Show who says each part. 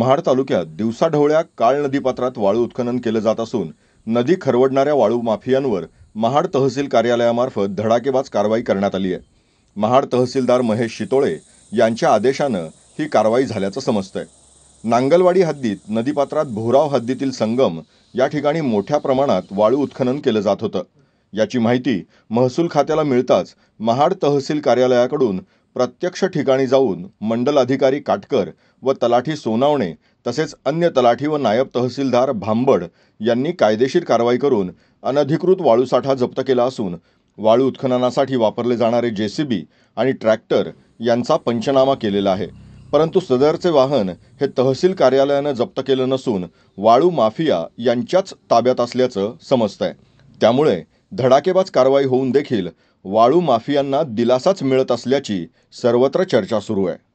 Speaker 1: महाड तालुक्यात दिवसाढवळ्या काळ नदीपात्रात वाळू उत्खनन केलं जात असून नदी खरवडणाऱ्या वाळू माफियांवर महाड तहसील कार्यालयामार्फत धडाकेबाज कारवाई करण्यात आली आहे महाड तहसीलदार महेश शितोळे यांच्या आदेशानं ही कारवाई झाल्याचं समजतंय नांगलवाडी हद्दीत नदीपात्रात भोराव हद्दीतील संगम या ठिकाणी मोठ्या प्रमाणात वाळू उत्खनन केलं जात होतं याची माहिती महसूल खात्याला मिळताच महाड तहसील कार्यालयाकडून प्रत्यक्ष ठिकाणी जाऊन मंडल अधिकारी काटकर व तलाठी सोनावणे तसेच अन्य तलाठी व नायब तहसीलदार भांबड यांनी कायदेशीर कारवाई करून अनधिकृत वाळूसाठा जप्त केला असून वाळू उत्खननासाठी वापरले जाणारे जे सी बी आणि ट्रॅक्टर यांचा पंचनामा केलेला आहे परंतु सदरचे वाहन हे तहसील कार्यालयानं जप्त केलं नसून वाळू माफिया यांच्याच ताब्यात असल्याचं समजतंय त्यामुळे धडाकेबाज कारवाई होऊन देखील वाळू माफियांना दिलासाच मिळत असल्याची सर्वत्र चर्चा सुरू आहे